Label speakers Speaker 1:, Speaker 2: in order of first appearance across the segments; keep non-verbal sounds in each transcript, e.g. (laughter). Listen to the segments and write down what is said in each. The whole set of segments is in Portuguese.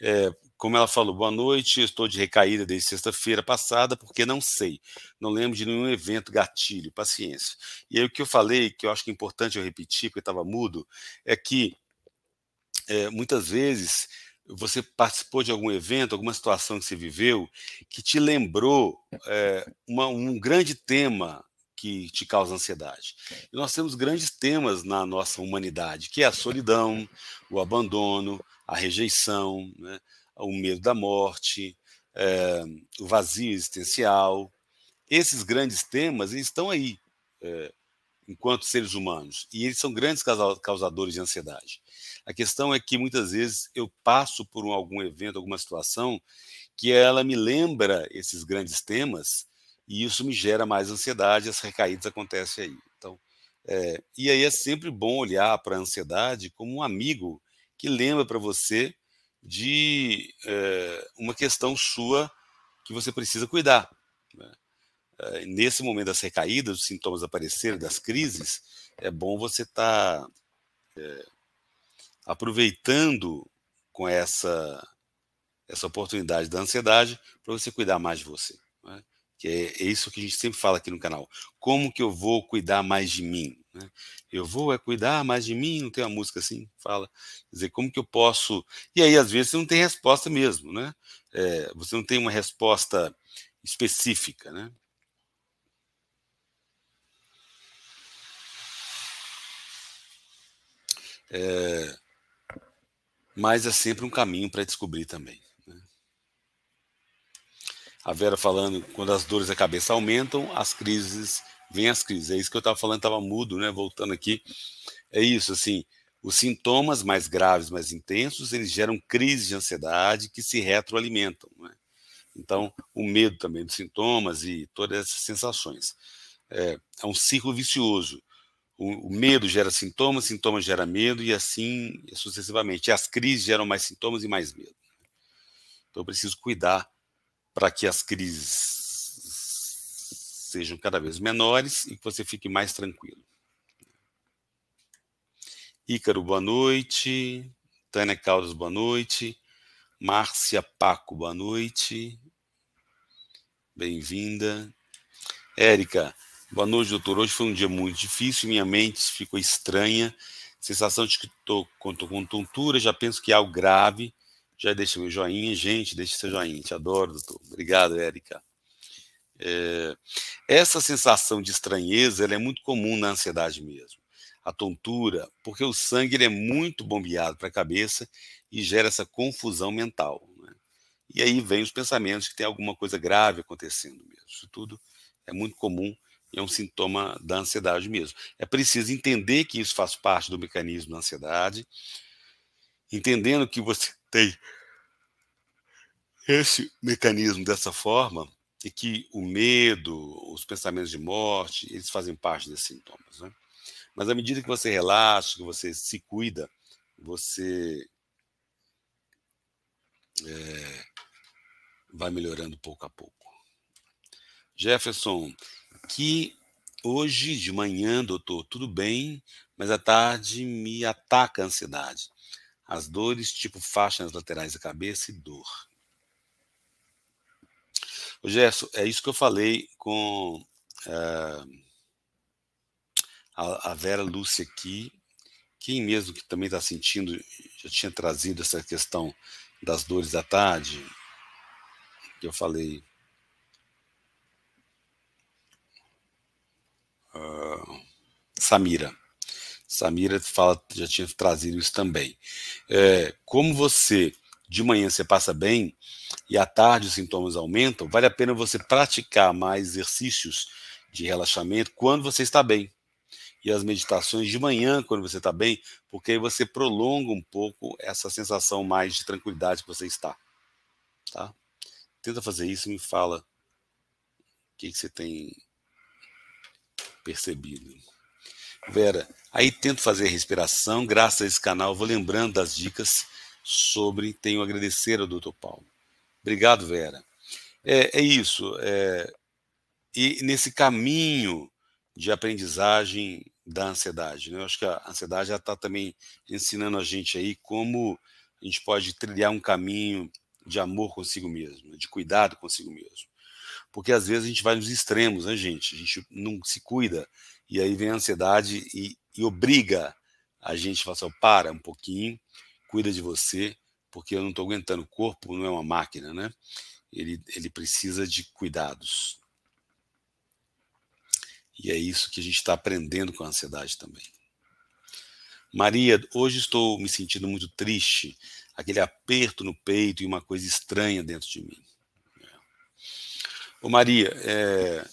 Speaker 1: É, como ela falou, boa noite, estou de recaída desde sexta-feira passada, porque não sei, não lembro de nenhum evento gatilho, paciência. E aí o que eu falei, que eu acho que é importante eu repetir, porque estava mudo, é que é, muitas vezes você participou de algum evento, alguma situação que você viveu, que te lembrou é, uma, um grande tema que te causa ansiedade. E nós temos grandes temas na nossa humanidade, que é a solidão, o abandono, a rejeição, né? o medo da morte, é, o vazio existencial. Esses grandes temas estão aí, é, enquanto seres humanos, e eles são grandes causadores de ansiedade. A questão é que muitas vezes eu passo por algum evento, alguma situação, que ela me lembra esses grandes temas, e isso me gera mais ansiedade, as recaídas acontecem aí. Então, é, e aí é sempre bom olhar para a ansiedade como um amigo que lembra para você de é, uma questão sua que você precisa cuidar. Né? É, nesse momento das recaídas, dos sintomas aparecerem, das crises, é bom você estar tá, é, aproveitando com essa essa oportunidade da ansiedade para você cuidar mais de você. Né? Que é, é isso que a gente sempre fala aqui no canal. Como que eu vou cuidar mais de mim? Né? Eu vou é cuidar mais de mim, não tem uma música assim, fala. Quer dizer, como que eu posso. E aí, às vezes, você não tem resposta mesmo, né? É, você não tem uma resposta específica, né? É, mas é sempre um caminho para descobrir também. Né? A Vera falando, quando as dores da cabeça aumentam, as crises vem as crises. É isso que eu estava falando, estava mudo, né? Voltando aqui. É isso, assim, os sintomas mais graves, mais intensos, eles geram crises de ansiedade que se retroalimentam. Né? Então, o medo também dos sintomas e todas essas sensações. É, é um ciclo vicioso. O, o, medo gera sintomas, sintomas gera medo e assim sucessivamente. E as crises geram mais sintomas e mais medo. Né. Então, eu preciso cuidar para que as crises sejam cada vez menores e que você fique mais tranquilo. Ícaro, boa noite. Tânia Caldas, boa noite. Márcia Paco, boa noite. Bem-vinda. Érica, boa noite, doutor. Hoje foi um dia muito difícil, minha mente ficou estranha. Sensação de que estou com tontura, já penso que é algo grave. Já deixa meu joinha, gente, deixa seu joinha. Te adoro, doutor. Obrigado, Érica. É, essa sensação de estranheza é muito comum na ansiedade mesmo. A tontura, porque o sangue é muito bombeado para a cabeça e gera essa confusão mental. Né? E aí vem os pensamentos que tem alguma coisa grave acontecendo mesmo. Isso tudo é muito comum e é um sintoma da ansiedade mesmo. É preciso entender que isso faz parte do mecanismo da ansiedade, entendendo que você (laughs) tem esse mecanismo dessa forma, e que o medo, os pensamentos de morte, eles fazem parte desses sintomas. Né? Mas à medida que você relaxa, que você se cuida, você é, vai melhorando pouco a pouco. Jefferson, que hoje de manhã, doutor, tudo bem, mas à tarde me ataca a ansiedade. As dores, tipo faixas laterais da cabeça e dor. O Gerson, é isso que eu falei com uh, a, a, Vera Lúcia aqui, quem mesmo que também está sentindo, já tinha trazido essa questão das dores da tarde, que eu falei. Uh, Samira. Samira fala, já tinha trazido isso também. É, como você de manhã você passa bem e à tarde os sintomas aumentam, vale a pena você praticar mais exercícios de relaxamento quando você está bem. E as meditações de manhã, quando você está bem, porque aí você prolonga um pouco essa sensação mais de tranquilidade que você está. Tá? Tenta fazer isso e me fala o que, que você tem percebido. Vera, aí tento fazer a respiração, graças a esse canal, vou lembrando das dicas sobre Tenho a Agradecer ao Dr. Paulo. Obrigado, Vera. É, é isso. É, e nesse caminho de aprendizagem da ansiedade, né? eu acho que a ansiedade está também ensinando a gente aí como a gente pode trilhar um caminho de amor consigo mesmo, de cuidado consigo mesmo. Porque às vezes a gente vai nos extremos, né, gente? A gente não se cuida e aí vem a ansiedade e, e obriga a gente a falar assim, para um pouquinho, cuida de você, porque eu não estou aguentando. O corpo não é uma máquina, né? Ele, ele precisa de cuidados. E é isso que a gente está aprendendo com a ansiedade também. Maria, hoje estou me sentindo muito triste, aquele aperto no peito e uma coisa estranha dentro de mim. É. Ô Maria, é,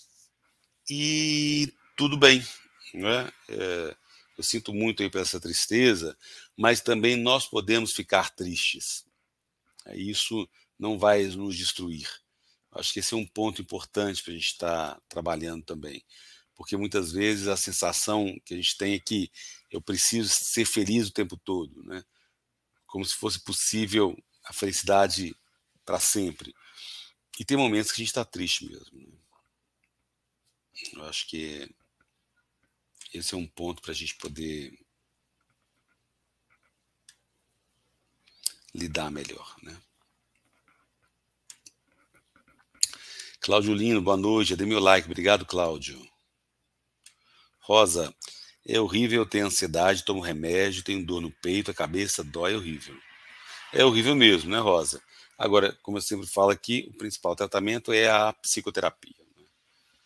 Speaker 1: e tudo bem, né? É, eu sinto muito aí por essa tristeza, mas também nós podemos ficar tristes. É, isso não vai nos destruir. Acho que esse é um ponto importante para a gente estar tá trabalhando também, porque muitas vezes a sensação que a gente tem é que eu preciso ser feliz o tempo todo, né? como se fosse possível a felicidade para sempre. E tem momentos que a gente está triste mesmo. Né? Eu acho que é esse é um ponto para a gente poder lidar melhor, né? Cláudio Lino, boa noite, dê meu like, obrigado Cláudio. Rosa, é horrível eu tenho ansiedade, tomo remédio, tenho dor no peito, a cabeça dói, é horrível. É horrível mesmo, né Rosa? Agora, como eu sempre falo aqui, o principal tratamento é a psicoterapia. Né?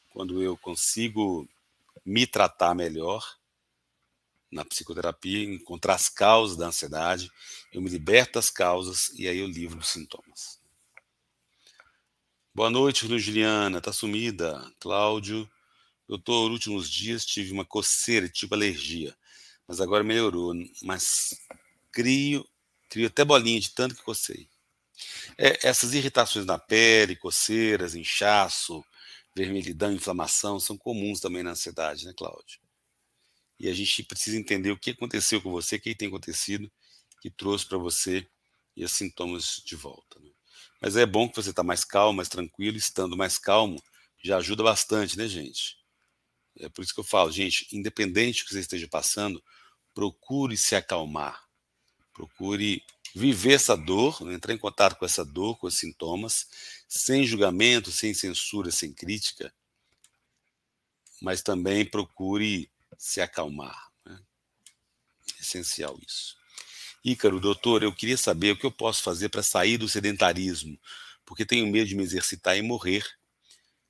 Speaker 1: Quando eu consigo me tratar melhor na psicoterapia, encontrar as causas da ansiedade, eu me liberto das causas e aí eu livro dos sintomas. Boa noite, Juliana, tá sumida. Cláudio, doutor, últimos dias tive uma coceira, tipo alergia, mas agora melhorou, mas crio, crio até bolinha de tanto que cocei. É, essas irritações na pele, coceiras, inchaço, vermelhidão, inflamação, são comuns também na ansiedade, né, Cláudio? E a gente precisa entender o que aconteceu com você, o que tem acontecido, que trouxe para você esses sintomas de volta. Né? Mas é bom que você está mais calmo, mais tranquilo, estando mais calmo, já ajuda bastante, né, gente? É por isso que eu falo, gente, independente do que você esteja passando, procure se acalmar, procure viver essa dor, né, entrar em contato com essa dor, com os sintomas, sem julgamento, sem censura, sem crítica, mas também procure se acalmar. Né? É essencial isso. Ícaro, doutor, eu queria saber o que eu posso fazer para sair do sedentarismo, porque tenho medo de me exercitar e morrer.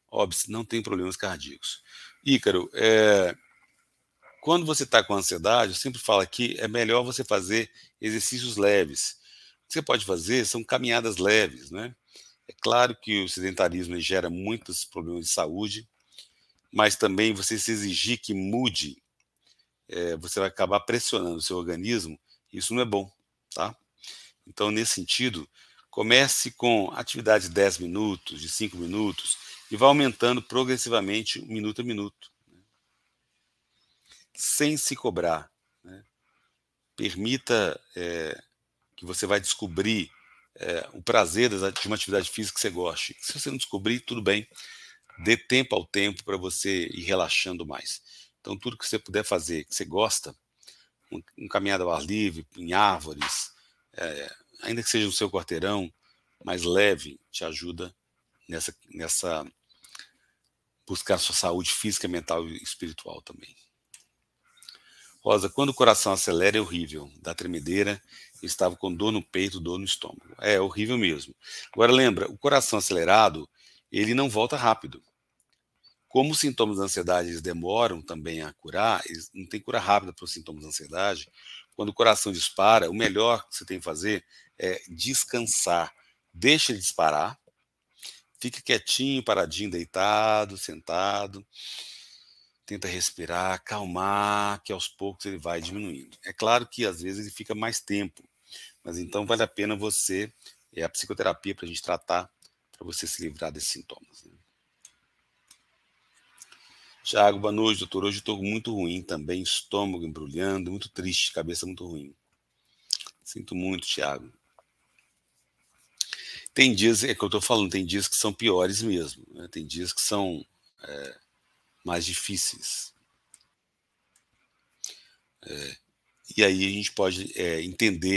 Speaker 1: Óbvio, não tem problemas cardíacos. Ícaro, é, quando você está com ansiedade, eu sempre falo aqui, é melhor você fazer exercícios leves. O que você pode fazer são caminhadas leves, né? É claro que o sedentarismo gera muitos problemas de saúde, mas também você se exigir que mude, é, você vai acabar pressionando o seu organismo, isso não é bom, tá? Então, nesse sentido, comece com atividade de 10 minutos, de 5 minutos, e vá aumentando progressivamente minuto a minuto sem se cobrar. Né? Permita é, que você vai descobrir é, o prazer de uma atividade física que você goste. Se você não descobrir, tudo bem. Dê tempo ao tempo para você ir relaxando mais. Então, tudo que você puder fazer, que você gosta, um, um caminhada ao ar livre, em árvores, é, ainda que seja no seu quarteirão, mais leve, te ajuda nessa, nessa buscar sua saúde física, mental e espiritual também. Rosa, quando o coração acelera é horrível, dá tremedeira, estava com dor no peito, dor no estômago. É, é horrível mesmo. Agora lembra, o coração acelerado, ele não volta rápido. Como os sintomas da ansiedade demoram também a curar, não tem cura rápida para os sintomas da ansiedade. Quando o coração dispara, o melhor que você tem que fazer é descansar. Deixa ele disparar, fique quietinho, paradinho, deitado, sentado tenta respirar, acalmar, que aos poucos ele vai diminuindo. É claro que às vezes ele fica mais tempo, mas então vale a pena você, é a psicoterapia para a gente tratar, para você se livrar desses sintomas. Né? Tiago, boa noite, doutor. Hoje estou muito ruim também, estômago embrulhando, muito triste, cabeça muito ruim. Sinto muito, Tiago. Tem dias, é que eu estou falando, tem dias que são piores mesmo. Né? Tem dias que são. É, mais difíceis. É, e aí a gente pode é, entender